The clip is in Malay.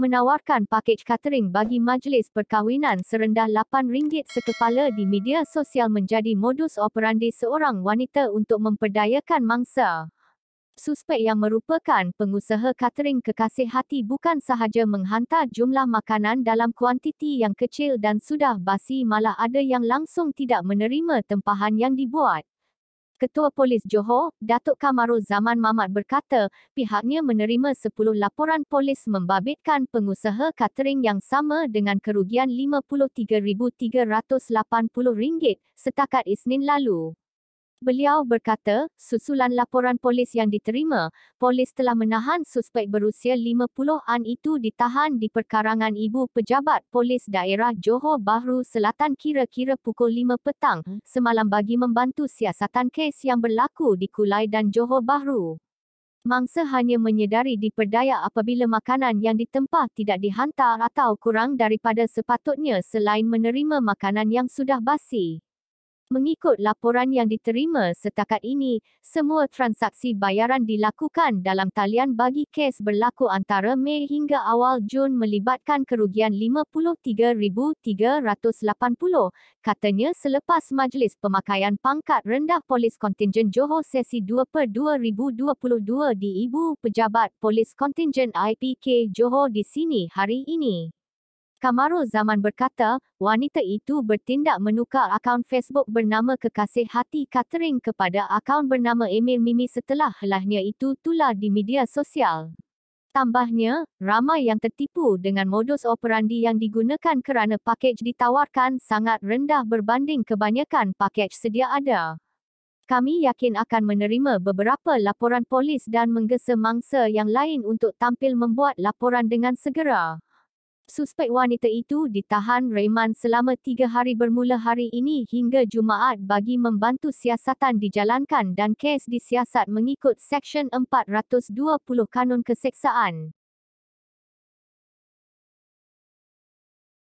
menawarkan paket catering bagi majlis perkahwinan serendah RM8 sekepala di media sosial menjadi modus operandi seorang wanita untuk memperdayakan mangsa. Suspek yang merupakan pengusaha catering kekasih hati bukan sahaja menghantar jumlah makanan dalam kuantiti yang kecil dan sudah basi malah ada yang langsung tidak menerima tempahan yang dibuat. Ketua Polis Johor, Datuk Kamarul Zaman Mamat berkata, pihaknya menerima 10 laporan polis membabitkan pengusaha catering yang sama dengan kerugian RM53,380 setakat Isnin lalu. Beliau berkata, susulan laporan polis yang diterima, polis telah menahan suspek berusia 50-an itu ditahan di perkarangan ibu pejabat polis daerah Johor Bahru Selatan kira-kira pukul 5 petang hmm. semalam bagi membantu siasatan kes yang berlaku di Kulai dan Johor Bahru. Mangsa hanya menyedari diperdaya apabila makanan yang ditempa tidak dihantar atau kurang daripada sepatutnya selain menerima makanan yang sudah basi. Mengikut laporan yang diterima setakat ini, semua transaksi bayaran dilakukan dalam talian bagi kes berlaku antara Mei hingga awal Jun melibatkan kerugian 53380, katanya selepas majlis pemakaian pangkat rendah polis kontingen Johor sesi 2 per 2022 di Ibu Pejabat Polis Kontingen IPK Johor di sini hari ini. Kamarul Zaman berkata, wanita itu bertindak menukar akaun Facebook bernama Kekasih Hati Catering kepada akaun bernama Emil Mimi setelah helahnya itu tular di media sosial. Tambahnya, ramai yang tertipu dengan modus operandi yang digunakan kerana pakej ditawarkan sangat rendah berbanding kebanyakan pakej sedia ada. Kami yakin akan menerima beberapa laporan polis dan menggesa mangsa yang lain untuk tampil membuat laporan dengan segera. Suspek wanita itu ditahan Rehman selama tiga hari bermula hari ini hingga Jumaat bagi membantu siasatan dijalankan dan kes disiasat mengikut Seksyen 420 Kanun Keseksaan.